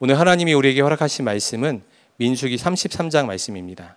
오늘 하나님이 우리에게 허락하신 말씀은 민수기 33장 말씀입니다.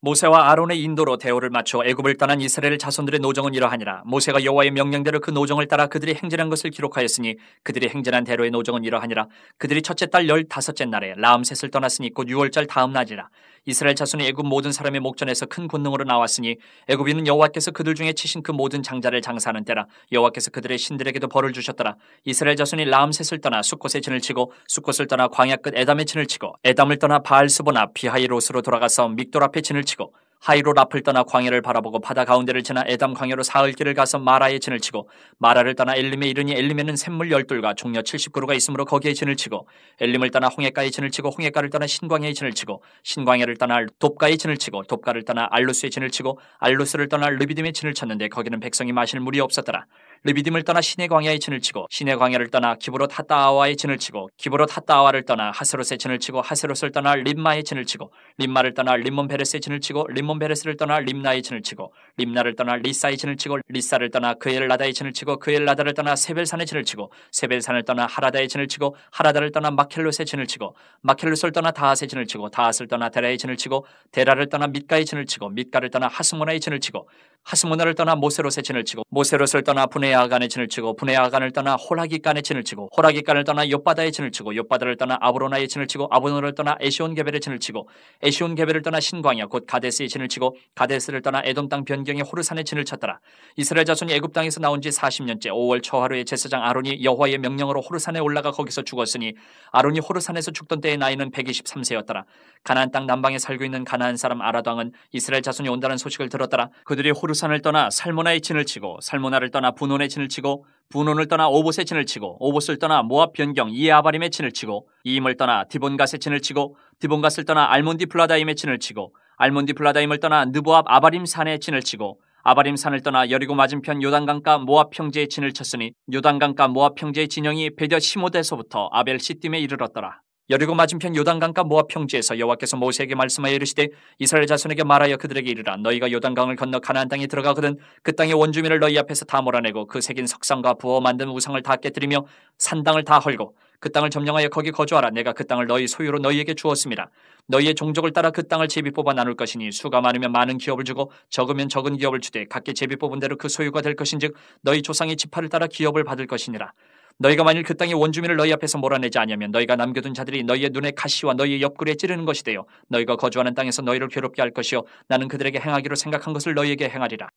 모세와 아론의 인도로 대오를 맞춰 애굽을 떠난 이스라엘 자손들의 노정은 이러하니라 모세가 여호와의 명령대로 그 노정을 따라 그들이 행진한 것을 기록하였으니 그들이 행진한 대로의 노정은 이러하니라 그들이 첫째 달 열다섯째 날에 라암셋을 떠났으니 곧 유월절 다음 날이라 이스라엘 자손이 애굽 모든 사람의 목전에서 큰군능으로 나왔으니 애굽인은 여호와께서 그들 중에 치신 그 모든 장자를 장사하는 때라 여호와께서 그들의 신들에게도 벌을 주셨더라 이스라엘 자손이 라암셋을 떠나 수콧의 진을 치고 수콧을 떠나 광야 끝 에담의 진을 치고 에담을 떠나 바알스보나 비하이로스로 돌아가서 믹돌 앞에 진을 치고 하이로 앞을 떠나 광야를 바라보고 바다 가운데를 지나 에담 광야로 사흘 길을 가서 마라에 진을 치고 마라를 떠나 엘림에 이르니 엘림에는 샘물 열둘과 종려 7 0 그루가 있으므로 거기에 진을 치고 엘림을 떠나 홍해가에 진을 치고 홍해가를 떠나 신광야에 진을 치고 신광야를 떠나 돕가에 진을 치고 돕가를 떠나 알루스에 진을 치고 알루스를 떠나 르비딤에 진을 쳤는데 거기는 백성이 마실 물이 없었더라 르비딤을 떠나 시내 광야에 진을 치고 시내 광야를 떠나 기브롯 핫다아와에 진을 치고 기브롯 핫다아와를 떠나 하스롯에 진을 치고 하스롯을 떠나 림마에 진을 치고 림마를 떠나 림몬베레스에 진을 치고 림몬베레스를 떠나 림나에 진을 치고 림나를 떠나 리사에 진을 치고 리사를 떠나 그엘라다에 진을 치고 그엘라다를 떠나 세벨산에 진을 치고 세벨산을 떠나 하라다에 진을 치고 하라다를 떠나 마켈롯에 진을 치고 마켈롯을 떠나 다하세 진을 치고 다하스를 떠나 데라에 진을 치고 데라를 떠나 밑가에 진을 치고 밑가를 떠나 하스모나에 진을 치고 하스모나를 떠나 모세롯의 진을 치고 모세롯을 떠나 분해야간의 진을 치고 분해야간을 떠나 호라기간의 진을 치고 호라기간을 떠나 옆바다의 진을 치고 옆바다를 떠나 아브로나의 진을 치고 아브로나를 떠나 에시온 개벨의 진을 치고 에시온 개벨을 떠나 신광야 곧 가데스의 진을 치고 가데스를 떠나 에돔 땅 변경의 호르산의 진을 쳤더라 이스라엘 자손이 애굽 땅에서 나온 지 40년째 5월 초하루에 제사장 아론이 여호와의 명령으로 호르산에 올라가 거기서 죽었으니 아론이 호르산에서 죽던 때의 나이는 123세였더라 가나안 땅 남방에 살고 있는 가나안 사람 아라당은 이스라엘 자손이 온다는 소식을 들었더라 그들이 호르 부르산을 떠나 살모나의 진을 치고 살모나를 떠나 분온의 진을 치고 분온을 떠나 오봇의 진을 치고 오봇을 떠나 모압 변경 이아바림의 에 진을 치고 이임을 떠나 디본갓의 진을 치고 디본갓을 떠나 알몬디 플라다임의 진을 치고 알몬디 플라다임을 떠나 느보압 아바림 산의 진을 치고 아바림 산을 떠나 여리고 맞은편 요단강가 모압 평지의 진을 쳤으니 요단강가 모압 평지의 진영이 베더 시모대에서부터 아벨 시딤에 이르렀더라 여리고 맞은편 요단강과 모압 평지에서 여호와께서 모세에게 말씀하여 이르시되 이스라엘 자손에게 말하여 그들에게 이르라 너희가 요단강을 건너 가나안 땅에 들어가거든 그 땅의 원주민을 너희 앞에서 다 몰아내고 그 새긴 석상과 부어 만든 우상을 다 깨뜨리며 산당을 다 헐고 그 땅을 점령하여 거기 거주하라 내가 그 땅을 너희 소유로 너희에게 주었습니다 너희의 종족을 따라 그 땅을 제비 뽑아 나눌 것이니 수가 많으면 많은 기업을 주고 적으면 적은 기업을 주되 각기 제비 뽑은 대로 그 소유가 될 것인즉 너희 조상의 지파를 따라 기업을 받을 것이니라 너희가 만일 그 땅의 원주민을 너희 앞에서 몰아내지 아니하면 너희가 남겨둔 자들이 너희의 눈에 가시와 너희의 옆구리에 찌르는 것이 되어 너희가 거주하는 땅에서 너희를 괴롭게 할 것이요 나는 그들에게 행하기로 생각한 것을 너희에게 행하리라.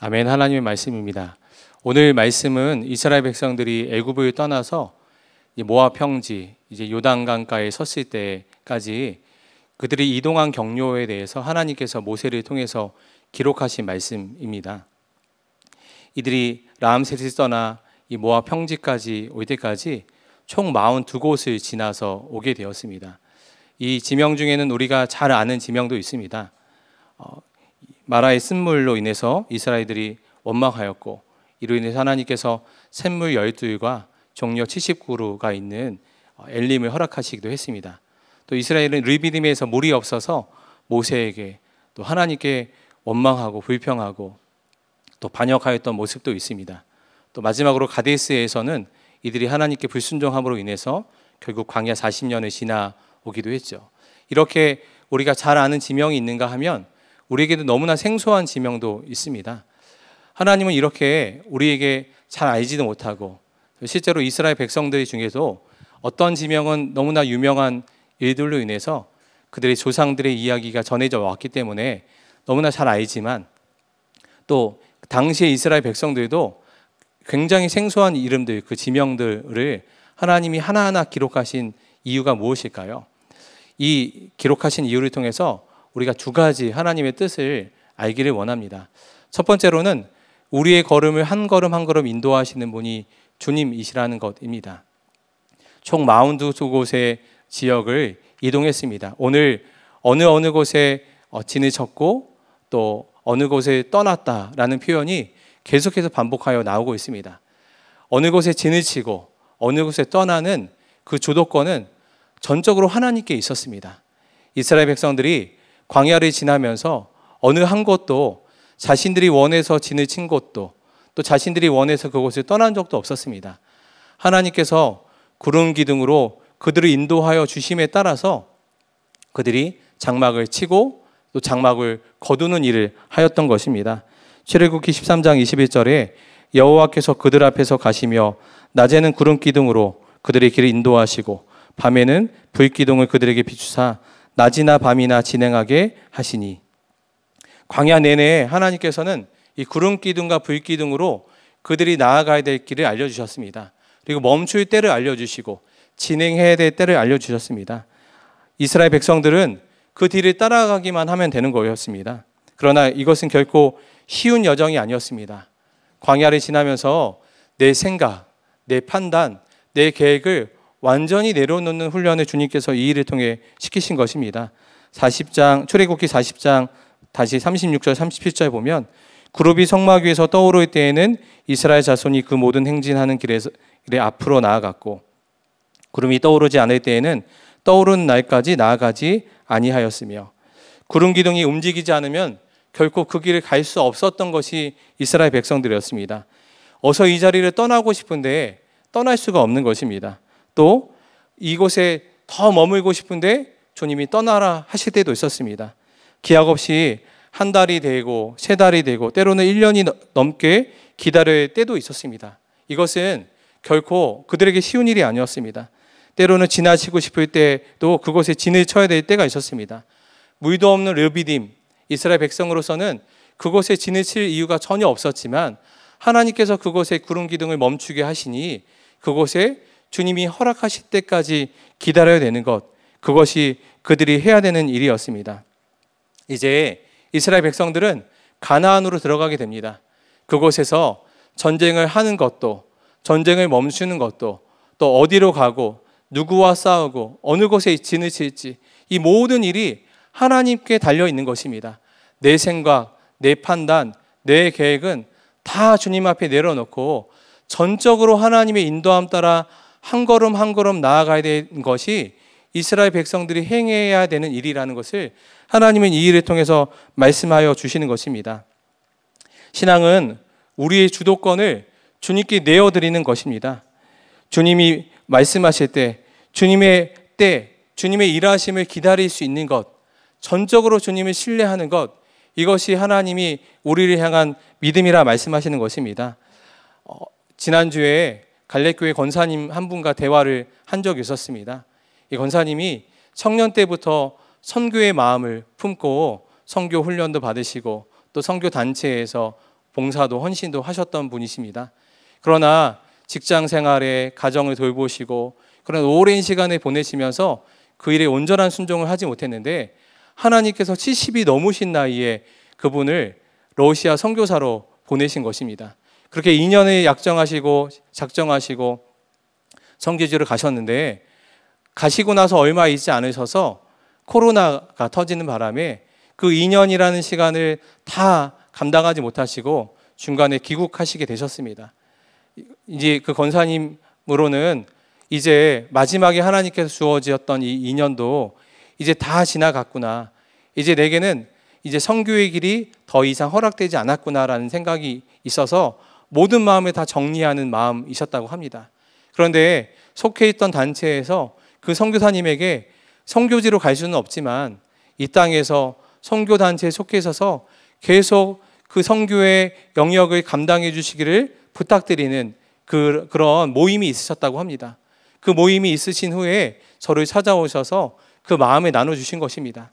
아멘 하나님의 말씀입니다. 오늘 말씀은 이스라엘 백성들이 애굽을 떠나서 모압 평지 이제 요단강가에 섰을 때까지 그들이 이동한 경로에 대해서 하나님께서 모세를 통해서 기록하신 말씀입니다. 이들이 라암셋을 떠나 이모아 평지까지 올 때까지 총 42곳을 지나서 오게 되었습니다. 이 지명 중에는 우리가 잘 아는 지명도 있습니다. 어, 마라의 쓴물로 인해서 이스라엘들이 원망하였고 이로 인해 하나님께서 샘물 12일과 종려 70그루가 있는 어, 엘림을 허락하시기도 했습니다. 또 이스라엘은 르비딤에서 물이 없어서 모세에게 또 하나님께 원망하고 불평하고 또 반역하였던 모습도 있습니다. 또 마지막으로 가데스에서는 이들이 하나님께 불순종함으로 인해서 결국 광야 40년을 지나오기도 했죠. 이렇게 우리가 잘 아는 지명이 있는가 하면 우리에게도 너무나 생소한 지명도 있습니다. 하나님은 이렇게 우리에게 잘 알지도 못하고 실제로 이스라엘 백성들 중에도 어떤 지명은 너무나 유명한 일들로 인해서 그들의 조상들의 이야기가 전해져 왔기 때문에 너무나 잘 알지만 또 당시의 이스라엘 백성들도 굉장히 생소한 이름들, 그 지명들을 하나님이 하나하나 기록하신 이유가 무엇일까요? 이 기록하신 이유를 통해서 우리가 두 가지 하나님의 뜻을 알기를 원합니다. 첫 번째로는 우리의 걸음을 한 걸음 한 걸음 인도하시는 분이 주님이시라는 것입니다. 총 42곳의 지역을 이동했습니다. 오늘 어느 어느 곳에 진을 어, 쳤고 또 어느 곳에 떠났다라는 표현이 계속해서 반복하여 나오고 있습니다. 어느 곳에 지내치고 어느 곳에 떠나는 그 주도권은 전적으로 하나님께 있었습니다. 이스라엘 백성들이 광야를 지나면서 어느 한 곳도 자신들이 원해서 지내친 곳도 또 자신들이 원해서 그곳을 떠난 적도 없었습니다. 하나님께서 구름 기둥으로 그들을 인도하여 주심에 따라서 그들이 장막을 치고 또 장막을 거두는 일을 하였던 것입니다. 출애굽기 13장 21절에 여호와께서 그들 앞에서 가시며 낮에는 구름 기둥으로 그들의 길을 인도하시고 밤에는 불 기둥을 그들에게 비추사 낮이나 밤이나 진행하게 하시니 광야 내내 하나님께서는 이 구름 기둥과 불 기둥으로 그들이 나아가야 될 길을 알려주셨습니다. 그리고 멈출 때를 알려주시고 진행해야 될 때를 알려주셨습니다. 이스라엘 백성들은 그 뒤를 따라가기만 하면 되는 거였습니다. 그러나 이것은 결코 쉬운 여정이 아니었습니다. 광야를 지나면서 내 생각, 내 판단, 내 계획을 완전히 내려놓는 훈련을 주님께서 이 일을 통해 시키신 것입니다. 40장 출애굽기 40장 다시 36절 37절 보면 그룹이 성막 위에서 떠오를 때에는 이스라엘 자손이 그 모든 행진하는 길에 앞으로 나아갔고 구름이 떠오르지 않을 때에는 떠오르 날까지 나아가지 아니하였으며 구름 기둥이 움직이지 않으면 결코 그 길을 갈 수 없었던 것이 이스라엘 백성들이었습니다. 어서 이 자리를 떠나고 싶은데 떠날 수가 없는 것입니다. 또 이곳에 더 머물고 싶은데 주님이 떠나라 하실 때도 있었습니다. 기약 없이 한 달이 되고 세 달이 되고 때로는 1년이 넘게 기다릴 때도 있었습니다. 이것은 결코 그들에게 쉬운 일이 아니었습니다. 때로는 지나치고 싶을 때도 그곳에 진을 쳐야 될 때가 있었습니다. 물도 없는 르비딤, 이스라엘 백성으로서는 그곳에 지내칠 이유가 전혀 없었지만 하나님께서 그곳에 구름 기둥을 멈추게 하시니 그곳에 주님이 허락하실 때까지 기다려야 되는 것 그것이 그들이 해야 되는 일이었습니다. 이제 이스라엘 백성들은 가나안으로 들어가게 됩니다. 그곳에서 전쟁을 하는 것도 전쟁을 멈추는 것도 또 어디로 가고 누구와 싸우고 어느 곳에 지내칠지 이 모든 일이 하나님께 달려 있는 것입니다. 내 생각, 내 판단, 내 계획은 다 주님 앞에 내려놓고 전적으로 하나님의 인도함 따라 한 걸음 한 걸음 나아가야 되는 것이 이스라엘 백성들이 행해야 되는 일이라는 것을 하나님은 이 일을 통해서 말씀하여 주시는 것입니다. 신앙은 우리의 주도권을 주님께 내어드리는 것입니다. 주님이 말씀하실 때, 주님의 때, 주님의 일하심을 기다릴 수 있는 것, 전적으로 주님을 신뢰하는 것 이것이 하나님이 우리를 향한 믿음이라 말씀하시는 것입니다. 어, 지난주에 갈래교회 권사님 한 분과 대화를 한 적이 있었습니다. 이 권사님이 청년 때부터 선교의 마음을 품고 선교 훈련도 받으시고 또 선교 단체에서 봉사도 헌신도 하셨던 분이십니다. 그러나 직장 생활에 가정을 돌보시고 그런 오랜 시간을 보내시면서 그 일에 온전한 순종을 하지 못했는데 하나님께서 70이 넘으신 나이에 그분을 러시아 선교사로 보내신 것입니다. 그렇게 2년을 약정하시고 작정하시고 선교지를 가셨는데 가시고 나서 얼마 있지 않으셔서 코로나가 터지는 바람에 그 2년이라는 시간을 다 감당하지 못하시고 중간에 귀국하시게 되셨습니다. 이제 그 권사님으로는 이제 마지막에 하나님께서 주어지었던 이 2년도 이제 다 지나갔구나. 이제 내게는 이제 성교의 길이 더 이상 허락되지 않았구나라는 생각이 있어서 모든 마음을 다 정리하는 마음이셨다고 합니다. 그런데 속해 있던 단체에서 그성교사님에게성교지로갈 수는 없지만 이 땅에서 성교 단체에 속해 있어서 계속 그성교의 영역을 감당해 주시기를 부탁드리는 그, 그런 모임이 있으셨다고 합니다. 그 모임이 있으신 후에 저를 찾아오셔서 그 마음에 나눠주신 것입니다.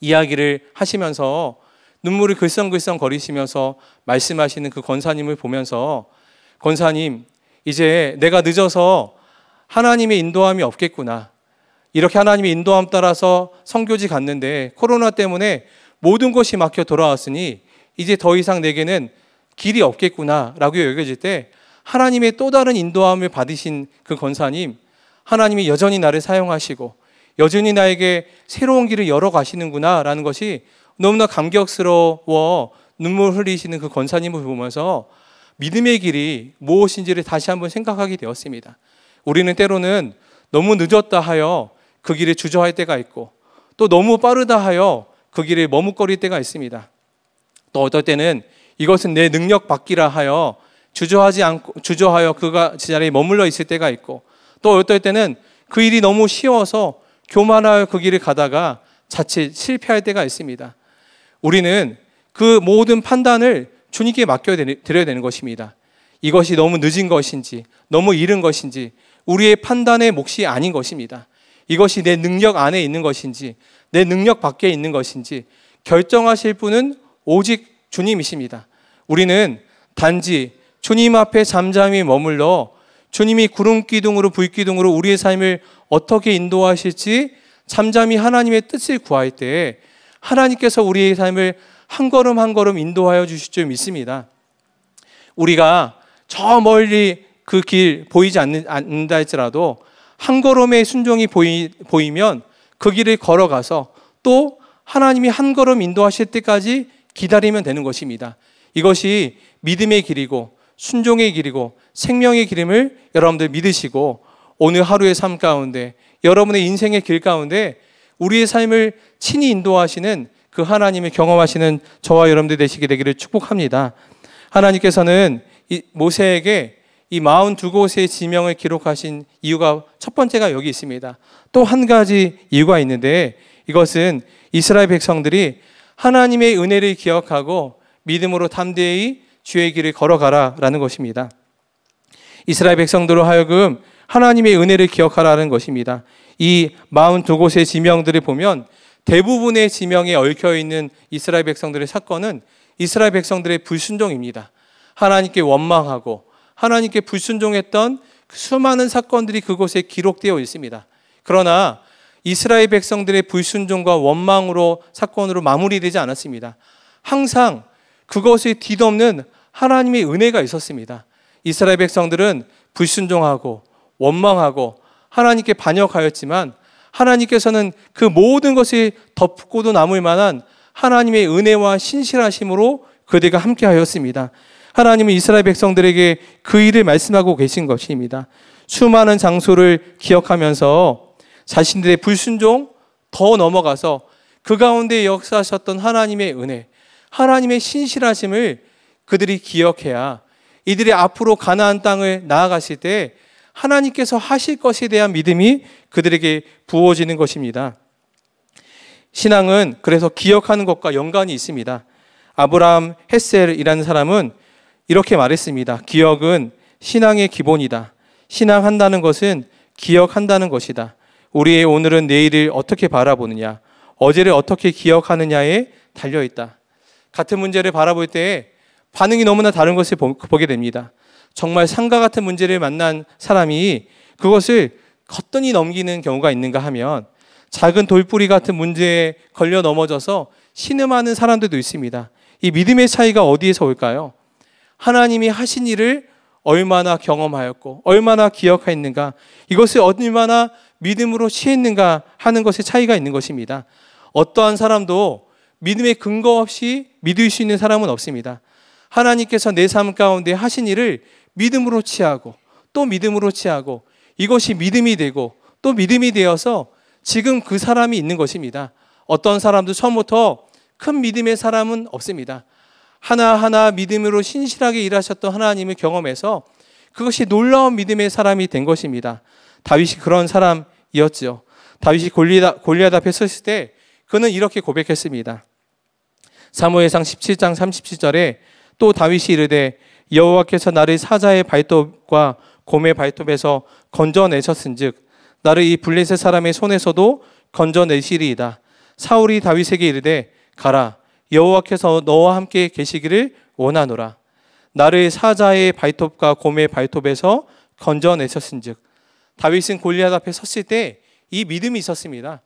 이야기를 하시면서 눈물이 글썽글썽 거리시면서 말씀하시는 그 권사님을 보면서 권사님, 이제 내가 늦어서 하나님의 인도함이 없겠구나. 이렇게 하나님의 인도함 따라서 성교지 갔는데 코로나 때문에 모든 것이 막혀 돌아왔으니 이제 더 이상 내게는 길이 없겠구나라고 여겨질 때 하나님의 또 다른 인도함을 받으신 그 권사님, 하나님이 여전히 나를 사용하시고 여전히 나에게 새로운 길을 열어 가시는구나라는 것이 너무나 감격스러워 눈물 흘리시는 그 권사님을 보면서 믿음의 길이 무엇인지를 다시 한번 생각하게 되었습니다. 우리는 때로는 너무 늦었다 하여 그 길에 주저할 때가 있고 또 너무 빠르다 하여 그 길에 머뭇거릴 때가 있습니다. 또 어떨 때는 이것은 내 능력 밖이라 하여 주저하지 않고 주저하여 그가 제 자리에 머물러 있을 때가 있고 또 어떨 때는 그 일이 너무 쉬워서 교만하여 그 길을 가다가 자칫 실패할 때가 있습니다. 우리는 그 모든 판단을 주님께 맡겨드려야 되는 것입니다. 이것이 너무 늦은 것인지, 너무 이른 것인지, 우리의 판단의 몫이 아닌 것입니다. 이것이 내 능력 안에 있는 것인지, 내 능력 밖에 있는 것인지, 결정하실 분은 오직 주님이십니다. 우리는 단지 주님 앞에 잠잠히 머물러 주님이 구름 기둥으로 불 기둥으로 우리의 삶을 어떻게 인도하실지 잠잠히 하나님의 뜻을 구할 때에 하나님께서 우리의 삶을 한 걸음 한 걸음 인도하여 주실 줄 믿습니다. 우리가 저 멀리 그 길 보이지 않는, 다 할지라도 한 걸음의 순종이 보이, 보이면 그 길을 걸어가서 또 하나님이 한 걸음 인도하실 때까지 기다리면 되는 것입니다. 이것이 믿음의 길이고 순종의 길이고 생명의 길임을 여러분들 믿으시고 오늘 하루의 삶 가운데 여러분의 인생의 길 가운데 우리의 삶을 친히 인도하시는 그 하나님을 경험하시는 저와 여러분들 되시게 되기를 축복합니다. 하나님께서는 이 모세에게 이 42곳의 지명을 기록하신 이유가 첫 번째가 여기 있습니다. 또 한 가지 이유가 있는데 이것은 이스라엘 백성들이 하나님의 은혜를 기억하고 믿음으로 담대히 주의 길을 걸어가라 라는 것입니다. 이스라엘 백성들로 하여금 하나님의 은혜를 기억하라는 것입니다. 이 42곳의 지명들을 보면 대부분의 지명에 얽혀 있는 이스라엘 백성들의 사건은 이스라엘 백성들의 불순종입니다. 하나님께 원망하고 하나님께 불순종했던 그 수많은 사건들이 그곳에 기록되어 있습니다. 그러나 이스라엘 백성들의 불순종과 원망으로 사건으로 마무리되지 않았습니다. 항상 그것이 뒤덮는 하나님의 은혜가 있었습니다. 이스라엘 백성들은 불순종하고 원망하고 하나님께 반역하였지만 하나님께서는 그 모든 것이 덮고도 남을 만한 하나님의 은혜와 신실하심으로 그들과 함께 하였습니다. 하나님은 이스라엘 백성들에게 그 일을 말씀하고 계신 것입니다. 수많은 장소를 기억하면서 자신들의 불순종 더 넘어가서 그 가운데 역사하셨던 하나님의 은혜, 하나님의 신실하심을 그들이 기억해야 이들이 앞으로 가나안 땅을 나아갔을 때 하나님께서 하실 것에 대한 믿음이 그들에게 부어지는 것입니다. 신앙은 그래서 기억하는 것과 연관이 있습니다. 아브라함 헤셀이라는 사람은 이렇게 말했습니다. 기억은 신앙의 기본이다. 신앙한다는 것은 기억한다는 것이다. 우리의 오늘은 내일을 어떻게 바라보느냐, 어제를 어떻게 기억하느냐에 달려 있다. 같은 문제를 바라볼 때에 반응이 너무나 다른 것을 보게 됩니다. 정말 상과 같은 문제를 만난 사람이 그것을 겉뜬히 넘기는 경우가 있는가 하면 작은 돌뿌리 같은 문제에 걸려 넘어져서 신음하는 사람들도 있습니다. 이 믿음의 차이가 어디에서 올까요? 하나님이 하신 일을 얼마나 경험하였고 얼마나 기억했는가 이것을 얼마나 믿음으로 시했는가 하는 것의 차이가 있는 것입니다. 어떠한 사람도 믿음의 근거 없이 믿을 수 있는 사람은 없습니다. 하나님께서 내 삶 가운데 하신 일을 믿음으로 취하고 또 믿음으로 취하고 이것이 믿음이 되고 또 믿음이 되어서 지금 그 사람이 있는 것입니다. 어떤 사람도 처음부터 큰 믿음의 사람은 없습니다. 하나하나 믿음으로 신실하게 일하셨던 하나님을 경험해서 그것이 놀라운 믿음의 사람이 된 것입니다. 다윗이 그런 사람이었지 다윗이 골리앗 앞에 섰을 때 그는 이렇게 고백했습니다. 사무엘상 17장 37절에 또 다윗이 이르되 여호와께서 나를 사자의 발톱과 곰의 발톱에서 건져내셨은즉 나를 이 블레셋 사람의 손에서도 건져내시리이다. 사울이 다윗에게 이르되 가라 여호와께서 너와 함께 계시기를 원하노라. 나를 사자의 발톱과 곰의 발톱에서 건져내셨은즉 다윗은 골리앗 앞에 섰을 때 이 믿음이 있었습니다.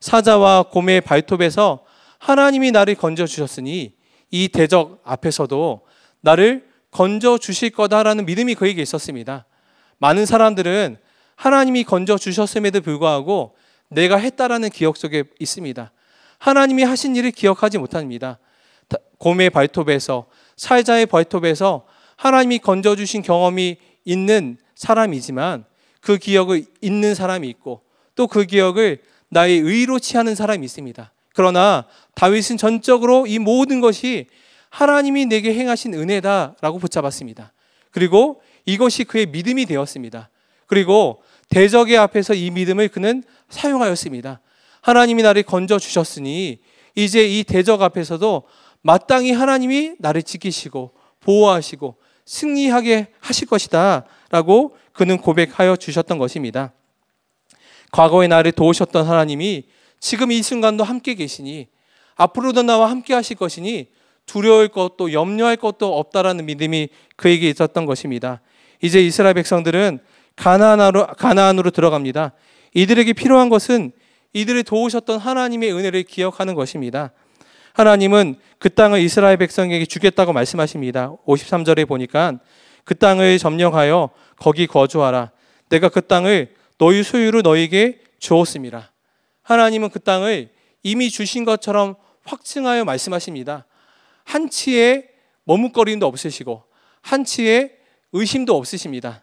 사자와 곰의 발톱에서 하나님이 나를 건져 주셨으니 이 대적 앞에서도 나를 건져 주실 거다라는 믿음이 그에게 있었습니다. 많은 사람들은 하나님이 건져 주셨음에도 불구하고 내가 했다라는 기억 속에 있습니다. 하나님이 하신 일을 기억하지 못합니다. 곰의 발톱에서 사자의 발톱에서 하나님이 건져 주신 경험이 있는 사람이지만 그 기억을 잊는 사람이 있고 또 그 기억을 나의 의로 취하는 사람이 있습니다. 그러나 다윗은 전적으로 이 모든 것이 하나님이 내게 행하신 은혜다라고 붙잡았습니다. 그리고 이것이 그의 믿음이 되었습니다. 그리고 대적의 앞에서 이 믿음을 그는 사용하였습니다. 하나님이 나를 건져 주셨으니 이제 이 대적 앞에서도 마땅히 하나님이 나를 지키시고 보호하시고 승리하게 하실 것이다. 라고 그는 고백하여 주셨던 것입니다. 과거의 나를 도우셨던 하나님이 지금 이 순간도 함께 계시니 앞으로도 나와 함께 하실 것이니 두려울 것도 염려할 것도 없다라는 믿음이 그에게 있었던 것입니다. 이제 이스라엘 백성들은 가나안으로, 가나안으로 들어갑니다. 이들에게 필요한 것은 이들을 도우셨던 하나님의 은혜를 기억하는 것입니다. 하나님은 그 땅을 이스라엘 백성에게 주겠다고 말씀하십니다. 53절에 보니까 그 땅을 점령하여 거기 거주하라. 내가 그 땅을 너희 소유로 너에게 희 주었습니다. 하나님은 그 땅을 이미 주신 것처럼 확증하여 말씀하십니다. 한치의 머뭇거림도 없으시고 한치의 의심도 없으십니다.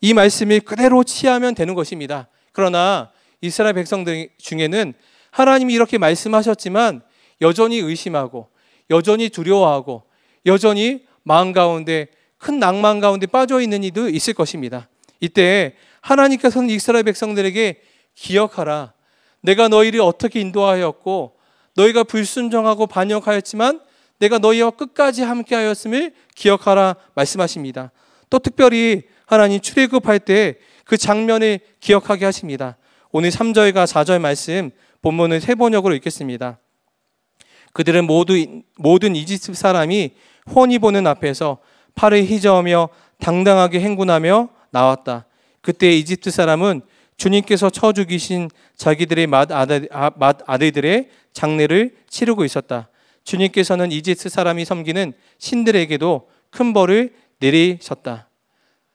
이 말씀이 그대로 취하면 되는 것입니다. 그러나 이스라엘 백성들 중에는 하나님이 이렇게 말씀하셨지만 여전히 의심하고 여전히 두려워하고 여전히 마음 가운데 큰 낭만 가운데 빠져 있는 이도 있을 것입니다. 이때 하나님께서는 이스라엘 백성들에게 기억하라. 내가 너희를 어떻게 인도하였고 너희가 불순종하고 반역하였지만 내가 너희와 끝까지 함께하였음을 기억하라 말씀하십니다. 또 특별히 하나님 출애굽할 때 그 장면을 기억하게 하십니다. 오늘 3절과 4절 말씀 본문을 세 번역으로 읽겠습니다. 그들은 모두 모든 이집트 사람이 혼이 보는 앞에서 팔을 희저으며 당당하게 행군하며 나왔다. 그때 이집트 사람은 주님께서 쳐 죽이신 자기들의 맏 아들, 아, 들의 장례를 치르고 있었다. 주님께서는 이집트 사람이 섬기는 신들에게도 큰 벌을 내리셨다.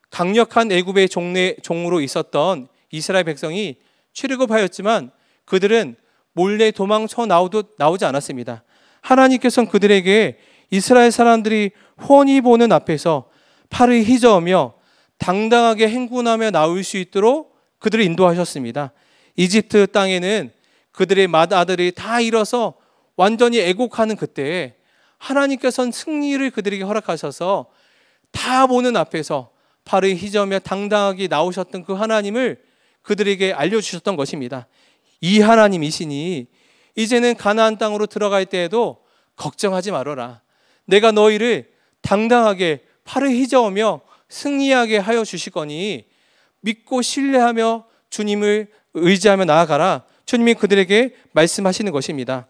강력한 애굽의 종래, 종으로 있었던 이스라엘 백성이 출애굽하였지만 그들은 몰래 도망쳐 나오도, 나오지 않았습니다. 하나님께서는 그들에게 이스라엘 사람들이 훤히 보는 앞에서 팔을 휘저으며 당당하게 행군하며 나올 수 있도록 그들을 인도하셨습니다. 이집트 땅에는 그들의 맏아들이 다 일어서 완전히 애곡하는 그때에 하나님께서는 승리를 그들에게 허락하셔서 다 보는 앞에서 바로의 희점 당당하게 나오셨던 그 하나님을 그들에게 알려주셨던 것입니다. 이 하나님이시니 이제는 가나안 땅으로 들어갈 때에도 걱정하지 말어라. 내가 너희를 당당하게 팔을 휘저으며 승리하게 하여 주시거니 믿고 신뢰하며 주님을 의지하며 나아가라. 주님이 그들에게 말씀하시는 것입니다.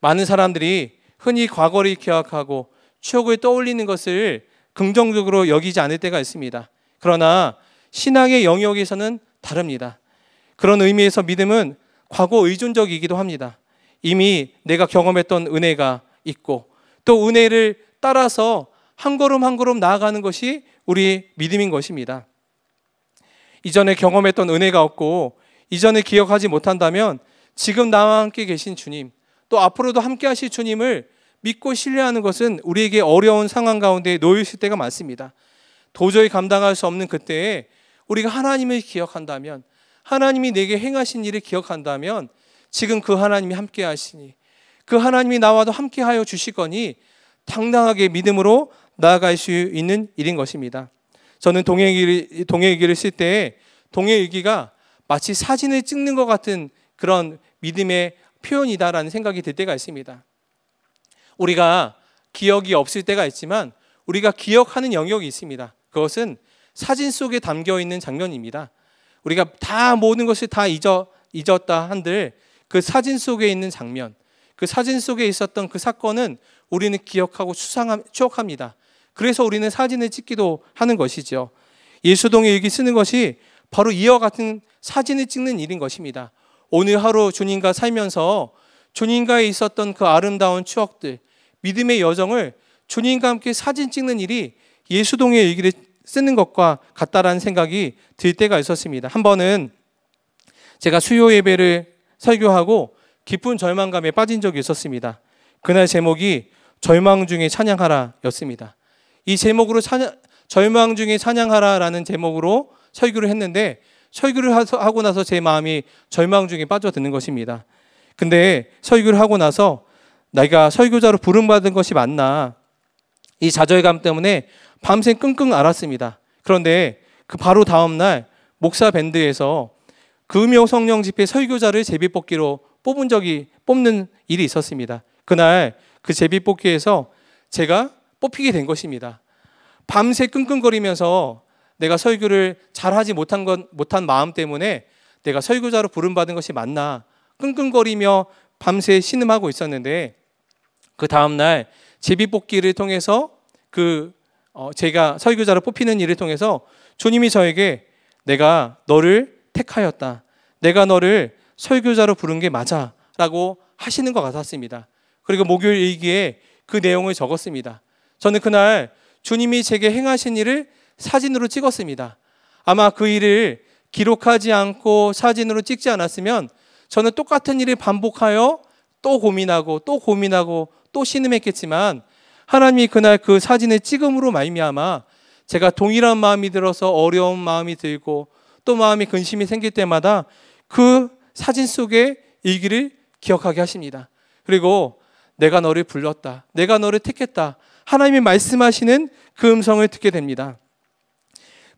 많은 사람들이 흔히 과거를 기억하고 추억을 떠올리는 것을 긍정적으로 여기지 않을 때가 있습니다. 그러나 신앙의 영역에서는 다릅니다. 그런 의미에서 믿음은 과거 의존적이기도 합니다. 이미 내가 경험했던 은혜가 있고 또 은혜를 따라서 한 걸음 한 걸음 나아가는 것이 우리 믿음인 것입니다. 이전에 경험했던 은혜가 없고 이전에 기억하지 못한다면 지금 나와 함께 계신 주님 또 앞으로도 함께 하실 주님을 믿고 신뢰하는 것은 우리에게 어려운 상황 가운데 놓이실 때가 많습니다. 도저히 감당할 수 없는 그때에 우리가 하나님을 기억한다면 하나님이 내게 행하신 일을 기억한다면 지금 그 하나님이 함께 하시니 그 하나님이 나와도 함께 하여 주시거니 당당하게 믿음으로 나아갈 수 있는 일인 것입니다. 저는 동행일기, 동행일기를 쓸때 동행일기가 마치 사진을 찍는 것 같은 그런 믿음의 표현이다라는 생각이 들 때가 있습니다. 우리가 기억이 없을 때가 있지만 우리가 기억하는 영역이 있습니다. 그것은 사진 속에 담겨 있는 장면입니다. 우리가 다 모든 것을 다 잊어, 잊었다 한들 그 사진 속에 있는 장면, 그 사진 속에 있었던 그 사건은 우리는 기억하고 추상 추억합니다. 그래서 우리는 사진을 찍기도 하는 것이죠. 예수동의 일기 쓰는 것이 바로 이와 같은 사진을 찍는 일인 것입니다. 오늘 하루 주님과 살면서 주님과에 있었던 그 아름다운 추억들, 믿음의 여정을 주님과 함께 사진 찍는 일이 예수동의 일기를 쓰는 것과 같다라는 생각이 들 때가 있었습니다. 한 번은 제가 수요 예배를 설교하고 깊은 절망감에 빠진 적이 있었습니다. 그날 제목이 절망 중에 찬양하라였습니다. 이 제목으로 사냥, 절망 중에 사냥하라라는 제목으로 설교를 했는데 설교를 하고 나서 제 마음이 절망 중에 빠져드는 것입니다. 근데 설교를 하고 나서 내가 설교자로 부름받은 것이 맞나 이 좌절감 때문에 밤새 끙끙 앓았습니다. 그런데 그 바로 다음 날 목사 밴드에서 금요 성령 집회 설교자를 제비뽑기로 뽑은 적이 뽑는 일이 있었습니다. 그날 그 제비뽑기에서 제가 뽑히게 된 것입니다. 밤새 끙끙거리면서 내가 설교를 잘하지 못한 건 못한 마음 때문에 내가 설교자로 부름받은 것이 맞나 끙끙거리며 밤새 신음하고 있었는데 그 다음 날 제비 뽑기를 통해서 그 어, 제가 설교자로 뽑히는 일을 통해서 주님이 저에게 내가 너를 택하였다. 내가 너를 설교자로 부른 게 맞아라고 하시는 것 같았습니다. 그리고 목요일 일기에 그 내용을 적었습니다. 저는 그날 주님이 제게 행하신 일을 사진으로 찍었습니다. 아마 그 일을 기록하지 않고 사진으로 찍지 않았으면 저는 똑같은 일을 반복하여 또 고민하고 또 고민하고 또 신음했겠지만 하나님이 그날 그 사진을 찍음으로 말미암아 제가 동일한 마음이 들어서 어려운 마음이 들고 또 마음이 근심이 생길 때마다 그 사진 속의 일기를 기억하게 하십니다. 그리고 내가 너를 불렀다. 내가 너를 택했다. 하나님이 말씀하시는 그 음성을 듣게 됩니다.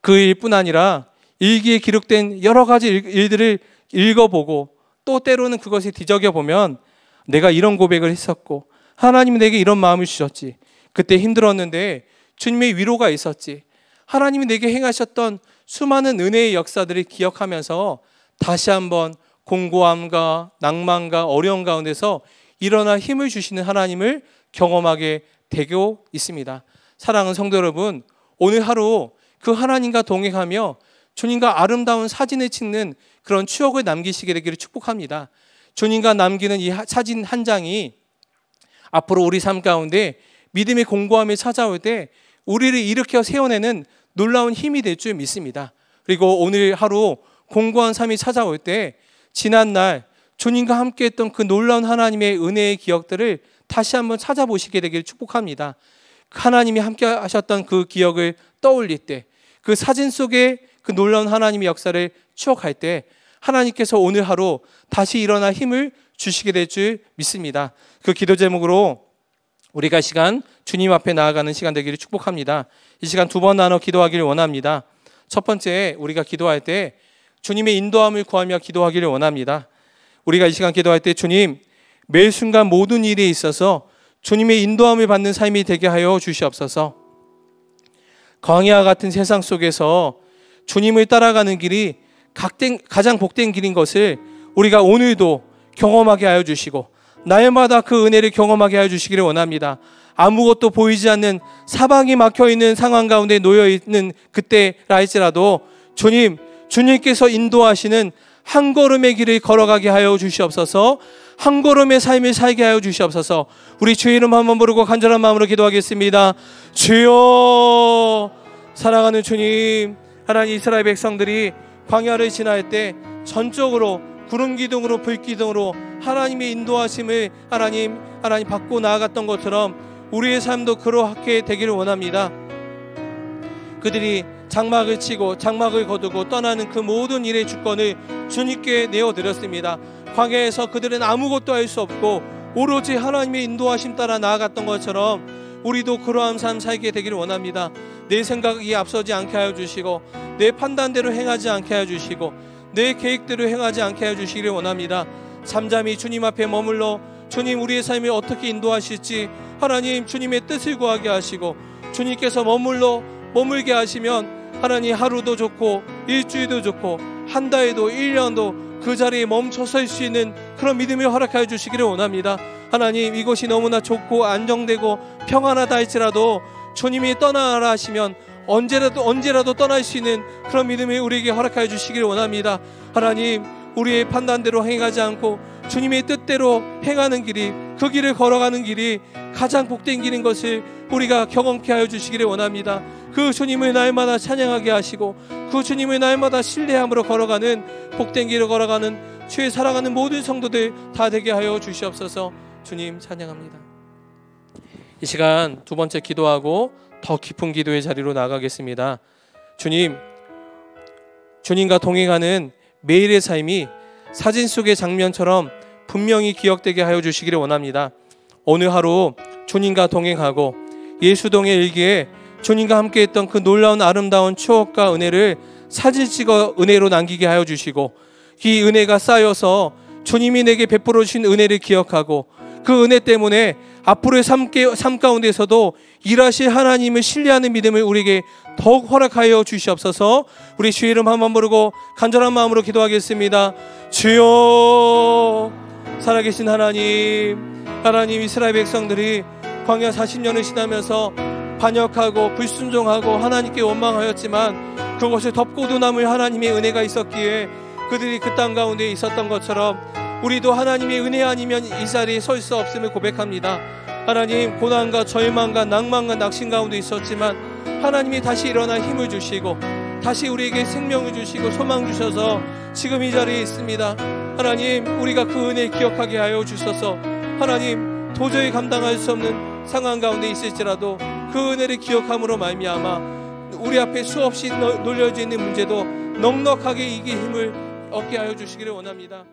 그 일뿐 아니라 일기에 기록된 여러 가지 일들을 읽어보고 또 때로는 그것이 뒤적여 보면 내가 이런 고백을 했었고 하나님 내게 이런 마음을 주셨지. 그때 힘들었는데 주님의 위로가 있었지. 하나님이 내게 행하셨던 수많은 은혜의 역사들을 기억하면서 다시 한번 공고함과 낭만과 어려움 가운데서 일어나 힘을 주시는 하나님을 경험하게 대교 있습니다. 사랑은 성도 여러분, 오늘 하루 그 하나님과 동행하며 주님과 아름다운 사진을 찍는 그런 추억을 남기시게 되기를 축복합니다. 주님과 남기는 이 사진 한 장이 앞으로 우리 삶 가운데 믿음의 공고함이 찾아올 때 우리를 일으켜 세워내는 놀라운 힘이 될 줄 믿습니다. 그리고 오늘 하루 공고한 삶이 찾아올 때 지난날 주님과 함께 했던 그 놀라운 하나님의 은혜의 기억들을 다시 한번 찾아보시게 되길 축복합니다. 그 하나님이 함께 하셨던 그 기억을 떠올릴 때, 그 사진 속에 그 놀라운 하나님의 역사를 추억할 때, 하나님께서 오늘 하루 다시 일어나 힘을 주시게 될 줄 믿습니다. 그 기도 제목으로 우리가 시간 주님 앞에 나아가는 시간 되기를 축복합니다. 이 시간 두 번 나눠 기도하기를 원합니다. 첫 번째 우리가 기도할 때 주님의 인도함을 구하며 기도하기를 원합니다. 우리가 이 시간 기도할 때 주님 매 순간 모든 일에 있어서 주님의 인도함을 받는 삶이 되게 하여 주시옵소서. 광야 같은 세상 속에서 주님을 따라가는 길이 각된, 가장 복된 길인 것을 우리가 오늘도 경험하게 하여 주시고 날마다 그 은혜를 경험하게 하여 주시기를 원합니다. 아무것도 보이지 않는 사방이 막혀 있는 상황 가운데 놓여 있는 그때라 할지라도 주님, 주님께서 인도하시는 한 걸음의 길을 걸어가게 하여 주시옵소서 한 걸음의 삶을 살게 하여 주시옵소서. 우리 주의 이름 한번 부르고 간절한 마음으로 기도하겠습니다. 주여 사랑하는 주님 하나님 이스라엘 백성들이 광야를 지날 때 전적으로 구름 기둥으로 불 기둥으로 하나님의 인도하심을 하나님 하나님 받고 나아갔던 것처럼 우리의 삶도 그러하게 되기를 원합니다. 그들이 장막을 치고 장막을 거두고 떠나는 그 모든 일의 주권을 주님께 내어드렸습니다. 광야에서 그들은 아무것도 할 수 없고 오로지 하나님의 인도하심 따라 나아갔던 것처럼 우리도 그러한 삶 살게 되기를 원합니다. 내 생각이 앞서지 않게 하여 주시고 내 판단대로 행하지 않게 하여 주시고 내 계획대로 행하지 않게 하여 주시기를 원합니다. 잠잠히 주님 앞에 머물러 주님 우리의 삶을 어떻게 인도하실지 하나님 주님의 뜻을 구하게 하시고 주님께서 머물러 머물게 하시면 하나님 하루도 좋고 일주일도 좋고 한 달도 에 1년도 그 자리에 멈춰 설 수 있는 그런 믿음을 허락하여 주시기를 원합니다. 하나님 이곳이 너무나 좋고 안정되고 평안하다 할지라도 주님이 떠나라 하시면 언제라도 언제라도 떠날 수 있는 그런 믿음이 우리에게 허락하여 주시기를 원합니다. 하나님 우리의 판단대로 행하지 않고 주님의 뜻대로 행하는 길이 그 길을 걸어가는 길이 가장 복된 길인 것을 우리가 경험케 하여 주시기를 원합니다. 그 주님을 날마다 찬양하게 하시고 그 주님을 날마다 신뢰함으로 걸어가는 복된 길을 걸어가는 주의 사랑하는 모든 성도들 다 되게 하여 주시옵소서. 주님 찬양합니다. 이 시간 두 번째 기도하고 더 깊은 기도의 자리로 나가겠습니다. 주님, 주님과 동행하는 매일의 삶이 사진 속의 장면처럼 분명히 기억되게 하여 주시기를 원합니다. 오늘 하루 주님과 동행하고 예수동의 일기에 주님과 함께 했던 그 놀라운 아름다운 추억과 은혜를 사진 찍어 은혜로 남기게 하여 주시고 이 은혜가 쌓여서 주님이 내게 베풀어 주신 은혜를 기억하고 그 은혜 때문에 앞으로의 삶, 삶 가운데서도 일하실 하나님을 신뢰하는 믿음을 우리에게 더욱 허락하여 주시옵소서 우리 주의 이름 한 번 부르고 간절한 마음으로 기도하겠습니다 주여 살아계신 하나님 하나님 이스라엘 백성들이 광야 40년을 지나면서 반역하고 불순종하고 하나님께 원망하였지만 그것을 덥고도 남을 하나님의 은혜가 있었기에 그들이 그 땅 가운데 있었던 것처럼 우리도 하나님의 은혜 아니면 이 자리에 설 수 없음을 고백합니다. 하나님 고난과 절망과 낭만과 낙심 가운데 있었지만 하나님이 다시 일어나 힘을 주시고 다시 우리에게 생명을 주시고 소망 주셔서 지금 이 자리에 있습니다. 하나님 우리가 그 은혜 기억하게 하여 주셔서 하나님 도저히 감당할 수 없는 상황 가운데 있을지라도 그 은혜를 기억함으로 말미암아 우리 앞에 수없이 놀려져 있는 문제도 넉넉하게 이기 힘을 얻게 하여 주시기를 원합니다.